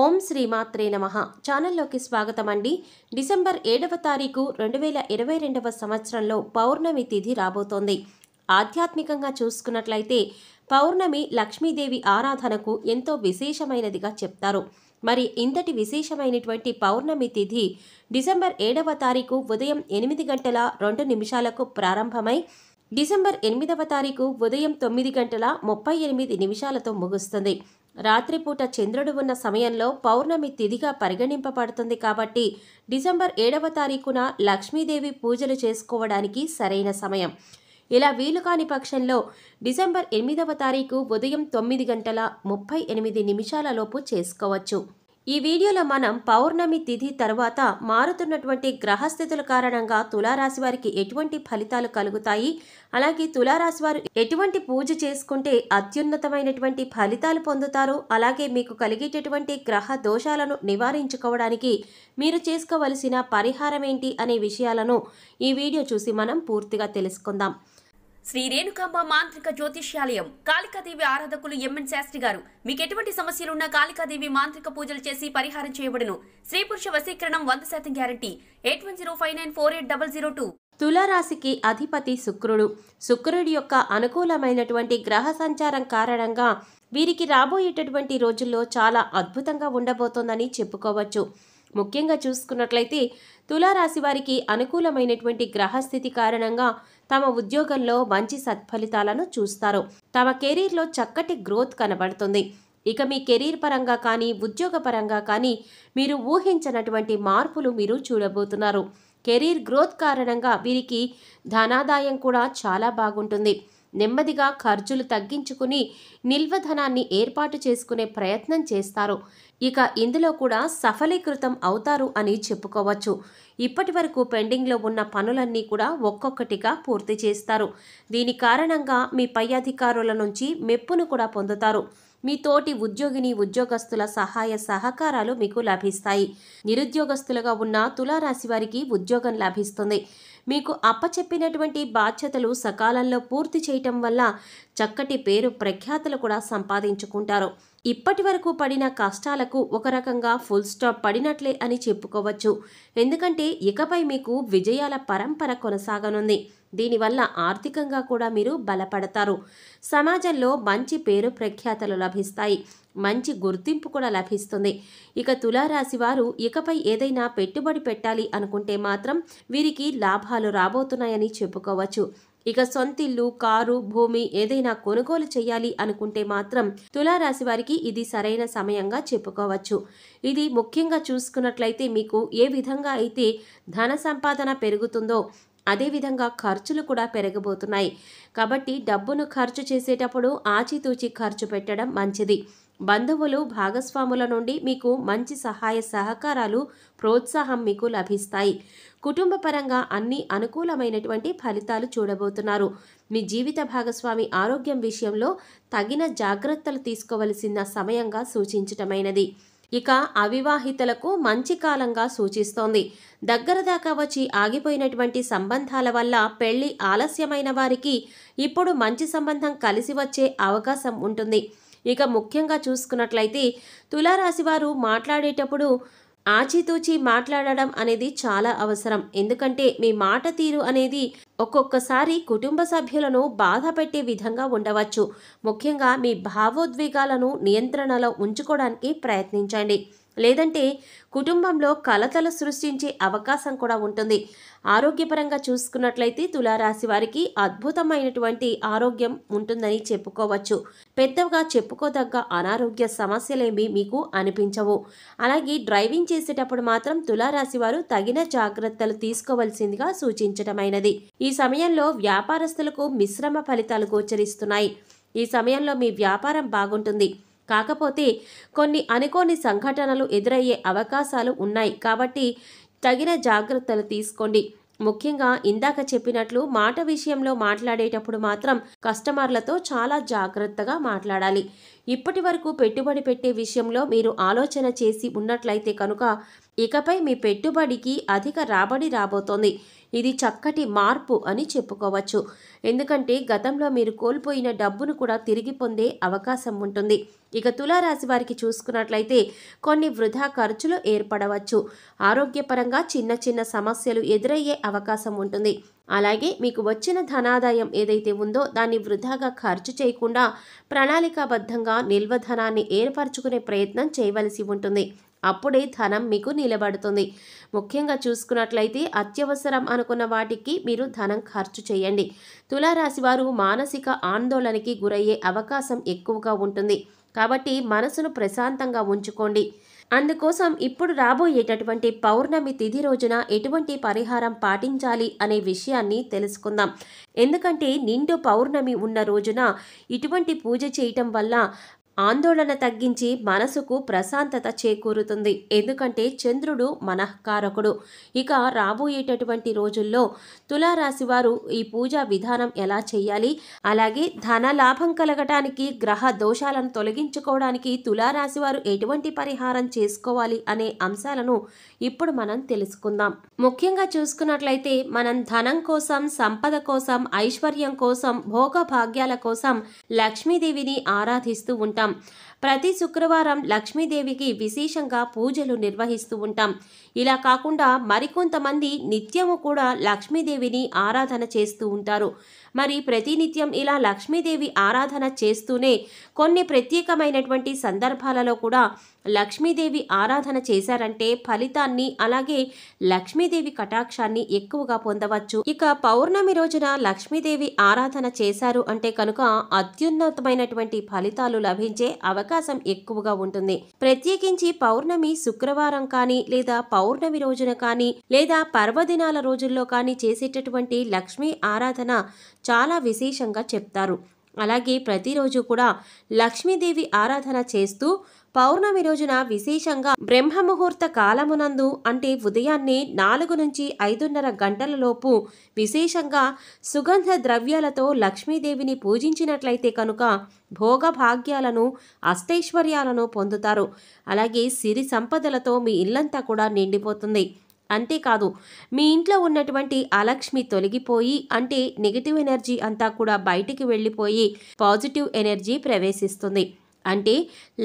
ఓం శ్రీమాత్రే నమ ఛానల్లోకి స్వాగతం అండి డిసెంబర్ ఏడవ తారీఖు రెండు వేల ఇరవై రెండవ సంవత్సరంలో పౌర్ణమి తిథి రాబోతోంది ఆధ్యాత్మికంగా చూసుకున్నట్లయితే పౌర్ణమి లక్ష్మీదేవి ఆరాధనకు ఎంతో విశేషమైనదిగా చెప్తారు మరి ఇంతటి విశేషమైనటువంటి పౌర్ణమి తిథి డిసెంబర్ ఏడవ తారీఖు ఉదయం ఎనిమిది గంటల రెండు నిమిషాలకు ప్రారంభమై డిసెంబర్ ఎనిమిదవ తారీఖు ఉదయం తొమ్మిది గంటల ముప్పై ఎనిమిది నిమిషాలతో ముగుస్తుంది రాత్రిపూట చంద్రుడు ఉన్న సమయంలో పౌర్ణమి తిథిగా పరిగణింపబడుతుంది కాబట్టి డిసెంబర్ ఏడవ తారీఖున లక్ష్మీదేవి పూజలు చేసుకోవడానికి సరైన సమయం ఇలా వీలు కాని పక్షంలో డిసెంబర్ ఎనిమిదవ తారీఖు ఉదయం తొమ్మిది గంటల ముప్పై ఎనిమిది నిమిషాలలోపు చేసుకోవచ్చు ఈ వీడియోలో మనం పౌర్ణమి తిథి తర్వాత మారుతున్నటువంటి గ్రహస్థితుల కారణంగా తులారాశి వారికి ఎటువంటి ఫలితాలు కలుగుతాయి అలాగే తులారాశి వారు ఎటువంటి పూజ చేసుకుంటే అత్యున్నతమైనటువంటి ఫలితాలు పొందుతారు అలాగే మీకు కలిగేటటువంటి గ్రహ దోషాలను నివారించుకోవడానికి మీరు చేసుకోవలసిన పరిహారం ఏంటి అనే విషయాలను ఈ వీడియో చూసి మనం పూర్తిగా తెలుసుకుందాం శ్రీ రేణుకాంబ మాంత్రిక జ్యోతిష్యాలయం కాళికాదేవి ఆరాధకులు ఎంఎన్ శాస్త్రి గారు మీకు ఎటువంటి సమస్యలున్నా కాళికాదేవి మాంత్రిక పూజలు చేసి పరిహారం చేయబడును స్త్రీ పురుష వశీకరణం వంద శాతం guarantee eight one zero five nine four eight double zero two తులారాశికి అధిపతి శుక్రుడు శుక్రుడి యొక్క అనుకూలమైనటువంటి గ్రహ సంచారం కారణంగా వీరికి రాబోయేటటువంటి రోజుల్లో చాలా అద్భుతంగా ఉండబోతోందని చెప్పుకోవచ్చు ముఖ్యంగా చూసుకున్నట్లయితే తులారాశి వారికి అనుకూలమైనటువంటి గ్రహస్థితి కారణంగా తమ ఉద్యోగంలో మంచి సత్ఫలితాలను చూస్తారు తమ కెరీర్లో చక్కటి గ్రోత్ కనబడుతుంది ఇక మీ కెరీర్ పరంగా కానీ ఉద్యోగ పరంగా కానీ మీరు ఊహించినటువంటి మార్పులు మీరు చూడబోతున్నారు కెరీర్ గ్రోత్ కారణంగా వీరికి ధనాదాయం కూడా చాలా బాగుంటుంది నెమ్మదిగా ఖర్చులు తగ్గించుకుని నిల్వధనాన్ని ఏర్పాటు చేసుకునే ప్రయత్నం చేస్తారు ఇక ఇందులో కూడా సఫలీకృతం అవుతారు అని చెప్పుకోవచ్చు ఇప్పటి వరకు పెండింగ్లో ఉన్న పనులన్నీ కూడా ఒక్కొక్కటిగా పూర్తి చేస్తారు దీని కారణంగా మీ పై అధికారుల నుంచి మెప్పును కూడా పొందుతారు మీ తోటి ఉద్యోగిని ఉద్యోగస్తుల సహాయ సహకారాలు మీకు లభిస్తాయి నిరుద్యోగస్తులుగా ఉన్న తులారాశి వారికి ఉద్యోగం లభిస్తుంది మీకు అప్పచెప్పినటువంటి బాధ్యతలు సకాలంలో పూర్తి చేయటం వల్ల చక్కటి పేరు ప్రఖ్యాతలు కూడా సంపాదించుకుంటారు ఇప్పటి వరకు పడిన కష్టాలకు ఒక రకంగా ఫుల్ స్టాప్ పడినట్లే అని చెప్పుకోవచ్చు ఎందుకంటే ఇకపై మీకు విజయాల పరంపర కొనసాగనుంది దీనివల్ల ఆర్థికంగా కూడా మీరు బలపడతారు సమాజంలో మంచి పేరు ప్రఖ్యాతలు లభిస్తాయి మంచి గుర్తింపు కూడా లభిస్తుంది ఇక తులారాశి వారు ఇకపై ఏదైనా పెట్టుబడి పెట్టాలి అనుకుంటే మాత్రం వీరికి లాభాలు రాబోతున్నాయని చెప్పుకోవచ్చు ఇక సొంతిల్లు కారు భూమి ఏదైనా కొనుగోలు చేయాలి అనుకుంటే మాత్రం తులారాశి వారికి ఇది సరైన సమయంగా చెప్పుకోవచ్చు ఇది ముఖ్యంగా చూసుకున్నట్లయితే మీకు ఏ విధంగా అయితే ధన సంపాదన పెరుగుతుందో అదేవిధంగా ఖర్చులు కూడా పెరగబోతున్నాయి కాబట్టి డబ్బును ఖర్చు చేసేటప్పుడు ఆచితూచి ఖర్చు పెట్టడం మంచిది బంధువులు భాగస్వాముల నుండి మీకు మంచి సహాయ సహకారాలు ప్రోత్సాహం మీకు లభిస్తాయి కుటుంబపరంగా అన్ని అనుకూలమైనటువంటి ఫలితాలు చూడబోతున్నారు మీ జీవిత భాగస్వామి ఆరోగ్యం విషయంలో తగిన జాగ్రత్తలు తీసుకోవలసిన సమయంగా సూచించటమైనది ఇక అవివాహితలకు మంచి కాలంగా సూచిస్తోంది దగ్గర దాకా వచ్చి ఆగిపోయినటువంటి సంబంధాల వల్ల పెళ్లి ఆలస్యమైన వారికి ఇప్పుడు మంచి సంబంధం కలిసి వచ్చే అవకాశం ఉంటుంది ఇక ముఖ్యంగా చూసుకున్నట్లయితే తులారాశి వారు మాట్లాడేటప్పుడు ఆచితూచి మాట్లాడడం అనేది చాలా అవసరం ఎందుకంటే మీ మాట తీరు అనేది ఒక్కొక్కసారి కుటుంబ సభ్యులను బాధ పెట్టే విధంగా ఉండవచ్చు ముఖ్యంగా మీ భావోద్వేగాలను నియంత్రణలో ఉంచుకోవడానికి ప్రయత్నించండి లేదంటే కుటుంబంలో కలతలు సృష్టించే అవకాశం కూడా ఉంటుంది ఆరోగ్యపరంగా చూసుకున్నట్లయితే తులారాశి వారికి అద్భుతమైనటువంటి ఆరోగ్యం ఉంటుందని చెప్పుకోవచ్చు పెద్దగా చెప్పుకోదగ్గ అనారోగ్య సమస్యలేమి మీకు అనిపించవు అలాగే డ్రైవింగ్ చేసేటప్పుడు మాత్రం తులారాశి వారు తగిన జాగ్రత్తలు తీసుకోవలసిందిగా సూచించటమైనది ఈ సమయంలో వ్యాపారస్తులకు మిశ్రమ ఫలితాలు గోచరిస్తున్నాయి ఈ సమయంలో మీ వ్యాపారం బాగుంటుంది కాకపోతే కొన్ని అనుకోని సంఘటనలు ఎదురయ్యే అవకాశాలు ఉన్నాయి కాబట్టి తగిన జాగ్రత్తలు తీసుకోండి ముఖ్యంగా ఇందాక చెప్పినట్లు మాట విషయంలో మాట్లాడేటప్పుడు మాత్రం కస్టమర్లతో చాలా జాగ్రత్తగా మాట్లాడాలి ఇప్పటి వరకు పెట్టుబడి పెట్టే విషయంలో మీరు ఆలోచన చేసి ఉన్నట్లయితే కనుక ఇకపై మీ పెట్టుబడికి అధిక రాబడి రాబోతోంది ఇది చక్కటి మార్పు అని చెప్పుకోవచ్చు ఎందుకంటే గతంలో మీరు కోల్పోయిన డబ్బును కూడా తిరిగి పొందే అవకాశం ఉంటుంది ఇక తులారాశి వారికి చూసుకున్నట్లయితే కొన్ని వృధా ఖర్చులు ఏర్పడవచ్చు ఆరోగ్యపరంగా చిన్న చిన్న సమస్యలు ఎదురయ్యే అవకాశం ఉంటుంది అలాగే మీకు వచ్చిన ధనాదాయం ఏదైతే ఉందో దాన్ని వృధాగా ఖర్చు చేయకుండా ప్రణాళికాబద్ధంగా నిల్వ ధనాన్ని ఏర్పరచుకునే ప్రయత్నం చేయవలసి ఉంటుంది అప్పుడే ధనం మీకు నిలబడుతుంది ముఖ్యంగా చూసుకున్నట్లయితే అత్యవసరం అనుకున్న వాటికి మీరు ధనం ఖర్చు చేయండి తులారాశి వారు మానసిక ఆందోళనకి గురయ్యే అవకాశం ఎక్కువగా ఉంటుంది కాబట్టి మనసును ప్రశాంతంగా ఉంచుకోండి అందుకోసం ఇప్పుడు రాబోయేటటువంటి పౌర్ణమి తిథి రోజున ఎటువంటి పరిహారం పాటించాలి అనే విషయాన్ని తెలుసుకుందాం ఎందుకంటే నిండు పౌర్ణమి ఉన్న రోజున ఇటువంటి పూజ చేయటం వల్ల ఆందోళన తగ్గించి మనసుకు ప్రశాంతత చేకూరుతుంది ఎందుకంటే చంద్రుడు మనఃకారకుడు ఇక రాబోయేటటువంటి రోజుల్లో తులారాశి వారు ఈ పూజా విధానం ఎలా చేయాలి అలాగే ధన లాభం కలగటానికి గ్రహ దోషాలను తొలగించుకోవడానికి తులారాశి వారు ఎటువంటి పరిహారం చేసుకోవాలి అనే అంశాలను ఇప్పుడు మనం తెలుసుకుందాం ముఖ్యంగా చూసుకున్నట్లయితే మనం ధనం కోసం సంపద కోసం ఐశ్వర్యం కోసం భోగభాగ్యాల కోసం లక్ష్మీదేవిని ఆరాధిస్తూ ఉంటాం ఉంటాం ప్రతి శుక్రవారం లక్ష్మీదేవికి విశేషంగా పూజలు నిర్వహిస్తూ ఉంటాం ఇలా కాకుండా మరికొంతమంది నిత్యము కూడా లక్ష్మీదేవిని ఆరాధన చేస్తూ ఉంటారు మరి ప్రతినిత్యం ఇలా లక్ష్మీదేవి ఆరాధన చేస్తూనే కొన్ని ప్రత్యేకమైనటువంటి సందర్భాలలో కూడా లక్ష్మీదేవి ఆరాధన చేశారంటే ఫలితాన్ని అలాగే లక్ష్మీదేవి కటాక్షాన్ని ఎక్కువగా పొందవచ్చు ఇక పౌర్ణమి రోజున లక్ష్మీదేవి ఆరాధన చేశారు అంటే కనుక అత్యున్నతమైనటువంటి ఫలితాలు లభించే అవకాశం ఎక్కువగా ఉంటుంది ప్రత్యేకించి పౌర్ణమి శుక్రవారం కానీ లేదా పౌర్ణమి రోజున కానీ లేదా పర్వదినాల రోజుల్లో కానీ చేసేటటువంటి లక్ష్మీ ఆరాధన చాలా విశేషంగా చెప్తారు అలాగే ప్రతిరోజు కూడా లక్ష్మీదేవి ఆరాధన చేస్తూ పౌర్ణమి రోజున విశేషంగా బ్రహ్మముహూర్త కాలమునందు అంటే ఉదయాన్నే నాలుగు నుంచి ఐదున్నర గంటల లోపు విశేషంగా సుగంధ ద్రవ్యాలతో లక్ష్మీదేవిని పూజించినట్లయితే కనుక భోగభాగ్యాలను అష్టైశ్వర్యాలను పొందుతారు అలాగే సిరి సంపదలతో మీ ఇల్లంతా కూడా నిండిపోతుంది అంతేకాదు మీ ఇంట్లో ఉన్నటువంటి అలక్ష్మి తొలగిపోయి అంటే నెగిటివ్ ఎనర్జీ అంతా కూడా బయటికి వెళ్ళిపోయి పాజిటివ్ ఎనర్జీ ప్రవేశిస్తుంది అంటే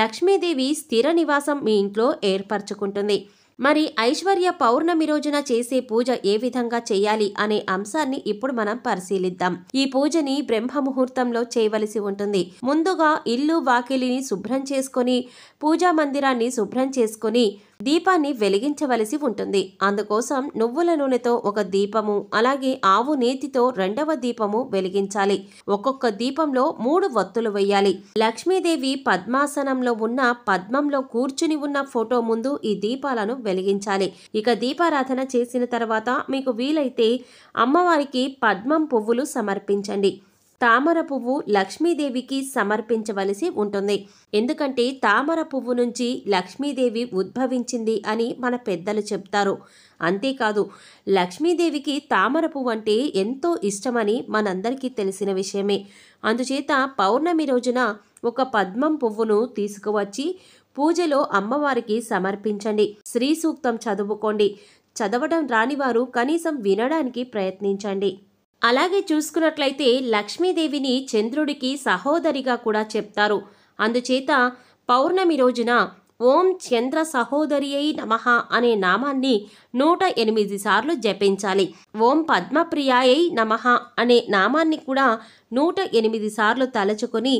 లక్ష్మీదేవి స్థిర నివాసం మీ ఇంట్లో ఏర్పరచుకుంటుంది మరి ఐశ్వర్య పౌర్ణమి రోజున చేసే పూజ ఏ విధంగా చేయాలి అనే అంశాన్ని ఇప్పుడు మనం పరిశీలిద్దాం ఈ పూజని బ్రహ్మ ముహూర్తంలో చేయవలసి ఉంటుంది ముందుగా ఇల్లు వాకిలిని శుభ్రం చేసుకొని పూజా మందిరాన్ని శుభ్రం చేసుకొని దీపాన్ని వెలిగించవలసి ఉంటుంది అందుకోసం నువ్వుల నూనెతో ఒక దీపము అలాగే ఆవు నేతితో రెండవ దీపము వెలిగించాలి ఒక్కొక్క దీపంలో మూడు వత్తులు వెయ్యాలి లక్ష్మీదేవి పద్మాసనంలో ఉన్న పద్మంలో కూర్చుని ఉన్న ఫోటో ముందు ఈ దీపాలను వెలిగించాలి ఇక దీపారాధన చేసిన తర్వాత మీకు వీలైతే అమ్మవారికి పద్మం పువ్వులు సమర్పించండి తామర పువ్వు లక్ష్మీదేవికి సమర్పించవలసి ఉంటుంది ఎందుకంటే తామర పువ్వు నుంచి లక్ష్మీదేవి ఉద్భవించింది అని మన పెద్దలు చెప్తారు అంతేకాదు లక్ష్మీదేవికి తామర పువ్వు అంటే ఎంతో ఇష్టమని మనందరికీ తెలిసిన విషయమే అందుచేత పౌర్ణమి రోజున ఒక పద్మం పువ్వును తీసుకువచ్చి పూజలో అమ్మవారికి సమర్పించండి శ్రీ సూక్తం చదువుకోండి చదవడం రానివారు కనీసం వినడానికి ప్రయత్నించండి అలాగే చూసుకున్నట్లయితే లక్ష్మీదేవిని చంద్రుడికి సహోదరిగా కూడా చెప్తారు అందుచేత పౌర్ణమి రోజున ఓం చంద్ర సహోదరి అయి నమ అనే నామాన్ని నూట ఎనిమిది సార్లు జపించాలి ఓం పద్మప్రియాయై నమ అనే నామాన్ని కూడా నూట ఎనిమిది సార్లు తలచుకొని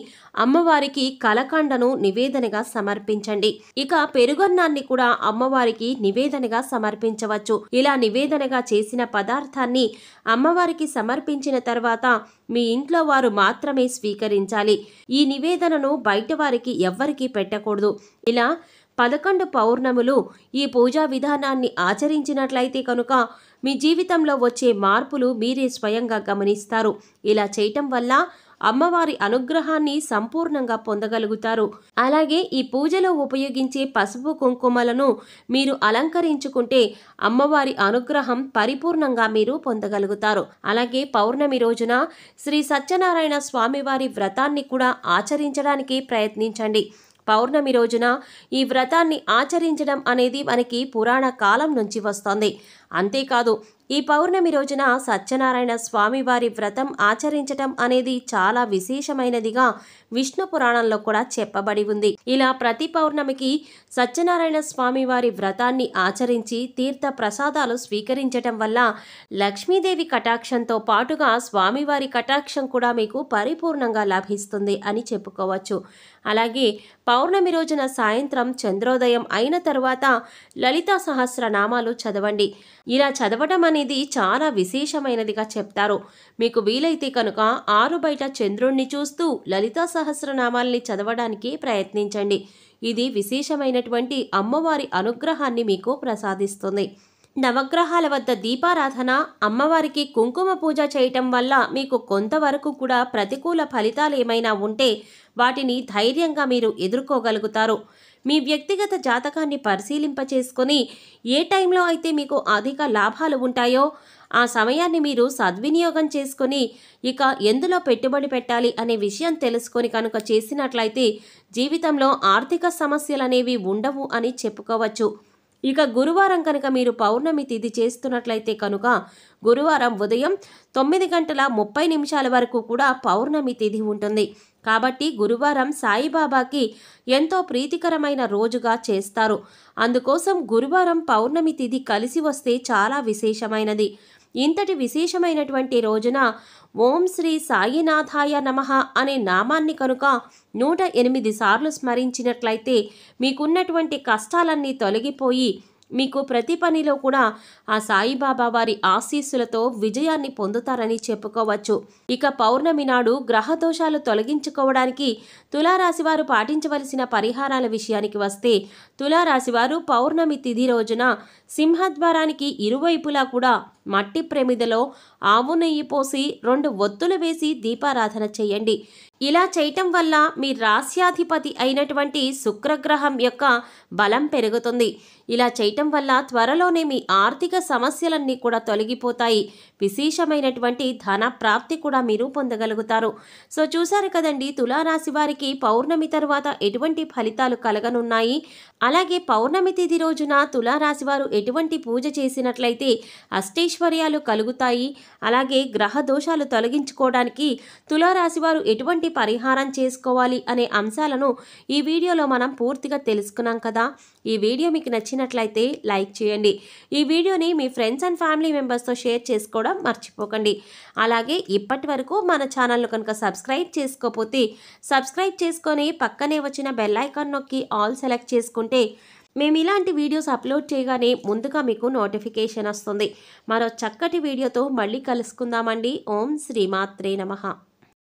అమ్మవారికి కలకండను నివేదనగా సమర్పించండి ఇక పెరుగన్నాన్ని కూడా అమ్మవారికి నివేదనగా సమర్పించవచ్చు ఇలా నివేదనగా చేసిన పదార్థాన్ని అమ్మవారికి సమర్పించిన తర్వాత మీ ఇంట్లో వారు మాత్రమే స్వీకరించాలి ఈ నివేదనను బయట వారికి ఎవ్వరికీ పెట్టకూడదు ఇలా పదకొండు పౌర్ణములు ఈ పూజా విధానాన్ని ఆచరించినట్లయితే కనుక మీ జీవితంలో వచ్చే మార్పులు మీరే స్వయంగా గమనిస్తారు ఇలా చేయటం వల్ల అమ్మవారి అనుగ్రహాన్ని సంపూర్ణంగా పొందగలుగుతారు అలాగే ఈ పూజలో ఉపయోగించే పసుపు కుంకుమలను మీరు అలంకరించుకుంటే అమ్మవారి అనుగ్రహం పరిపూర్ణంగా మీరు పొందగలుగుతారు అలాగే పౌర్ణమి రోజున శ్రీ సత్యనారాయణ స్వామివారి వ్రతాన్ని కూడా ఆచరించడానికి ప్రయత్నించండి పౌర్ణమి రోజున ఈ వ్రతాన్ని ఆచరించడం అనేది మనకి పురాణ కాలం నుంచి వస్తోంది అంతేకాదు ఈ పౌర్ణమి రోజున సత్యనారాయణ స్వామివారి వ్రతం ఆచరించటం అనేది చాలా విశేషమైనదిగా విష్ణు పురాణంలో కూడా చెప్పబడి ఉంది ఇలా ప్రతి పౌర్ణమికి సత్యనారాయణ స్వామివారి వ్రతాన్ని ఆచరించి తీర్థ ప్రసాదాలు స్వీకరించటం వల్ల లక్ష్మీదేవి కటాక్షంతో పాటుగా స్వామివారి కటాక్షం కూడా మీకు పరిపూర్ణంగా లభిస్తుంది అని చెప్పుకోవచ్చు అలాగే పౌర్ణమి రోజున సాయంత్రం చంద్రోదయం అయిన తరువాత లలితా సహస్రనామాలు చదవండి ఇలా చదవడం అనేది చాలా విశేషమైనదిగా చెప్తారు మీకు వీలైతే కనుక ఆరు బయట చంద్రుణ్ణి చూస్తూ లలితా సహస్రనామాల్ని చదవడానికి ప్రయత్నించండి ఇది విశేషమైనటువంటి అమ్మవారి అనుగ్రహాన్ని మీకు ప్రసాదిస్తుంది నవగ్రహాల వద్ద దీపారాధన అమ్మవారికి కుంకుమ పూజ చేయటం వల్ల మీకు కొంతవరకు కూడా ప్రతికూల ఫలితాలు ఏమైనా ఉంటే వాటిని ధైర్యంగా మీరు ఎదుర్కోగలుగుతారు మీ వ్యక్తిగత జాతకాన్ని పరిశీలింపచేసుకొని ఏ టైంలో అయితే మీకు అధిక లాభాలు ఉంటాయో ఆ సమయాన్ని మీరు సద్వినియోగం చేసుకొని ఇక ఎందులో పెట్టుబడి పెట్టాలి అనే విషయం తెలుసుకొని కనుక చేసినట్లయితే జీవితంలో ఆర్థిక సమస్యలు అనేవి ఉండవు అని చెప్పుకోవచ్చు ఇక గురువారం కనుక మీరు పౌర్ణమి తిథి చేస్తున్నట్లయితే కనుక గురువారం ఉదయం తొమ్మిది గంటల ముప్పై నిమిషాల వరకు కూడా పౌర్ణమి తిథి ఉంటుంది కాబట్టి గురువారం సాయిబాబాకి ఎంతో ప్రీతికరమైన రోజుగా చేస్తారు అందుకోసం గురువారం పౌర్ణమి తిథి కలిసి వస్తే చాలా విశేషమైనది ఇంతటి విశేషమైనటువంటి రోజున ఓం శ్రీ సాయినాథాయ నమ అనే నామాన్ని కనుక నూట ఎనిమిది సార్లు స్మరించినట్లయితే మీకున్నటువంటి కష్టాలన్నీ తొలగిపోయి మీకు ప్రతి పనిలో కూడా ఆ సాయిబాబా వారి ఆశీస్సులతో విజయాన్ని పొందుతారని చెప్పుకోవచ్చు ఇక పౌర్ణమి నాడు గ్రహ దోషాలు తొలగించుకోవడానికి తులారాశివారు పాటించవలసిన పరిహారాల విషయానికి వస్తే తులారాశివారు పౌర్ణమి తిథి రోజున సింహద్వారానికి ఇరువైపులా కూడా మట్టి ప్రమిదలో ఆవు నెయ్యి పోసి రెండు ఒత్తులు వేసి దీపారాధన చేయండి ఇలా చేయటం వల్ల మీ రాస్యాధిపతి అయినటువంటి శుక్రగ్రహం యొక్క బలం పెరుగుతుంది ఇలా చేయటం వల్ల త్వరలోనే మీ ఆర్థిక సమస్యలన్నీ కూడా తొలగిపోతాయి విశేషమైనటువంటి ధన ప్రాప్తి కూడా మీరు పొందగలుగుతారు సో చూశారు కదండి తులారాశి వారికి పౌర్ణమి తర్వాత ఎటువంటి ఫలితాలు కలగనున్నాయి అలాగే పౌర్ణమి తిథి రోజున తులారాశి వారు ఎటువంటి పూజ చేసినట్లయితే అష్టైశ్వర్యాలు కలుగుతాయి అలాగే గ్రహ దోషాలు తొలగించుకోవడానికి తులారాశి వారు ఎటువంటి పరిహారం చేసుకోవాలి అనే అంశాలను ఈ వీడియోలో మనం పూర్తిగా తెలుసుకున్నాం కదా ఈ వీడియో మీకు నచ్చినట్లయితే లైక్ చేయండి ఈ వీడియోని మీ ఫ్రెండ్స్ అండ్ ఫ్యామిలీ మెంబర్స్తో షేర్ చేసుకోవడం మర్చిపోకండి అలాగే ఇప్పటి వరకు మన ఛానల్ను కనుక సబ్స్క్రైబ్ చేసుకోకపోతే సబ్స్క్రైబ్ చేసుకొని పక్కనే వచ్చిన బెల్లైకాన్ నొక్కి ఆల్ సెలెక్ట్ చేసుకుంటే మేము ఇలాంటి వీడియోస్ అప్లోడ్ చేయగానే ముందుగా మీకు నోటిఫికేషన్ వస్తుంది మరో చక్కటి వీడియోతో మళ్ళీ కలుసుకుందామండి ఓం శ్రీమాత్రే నమ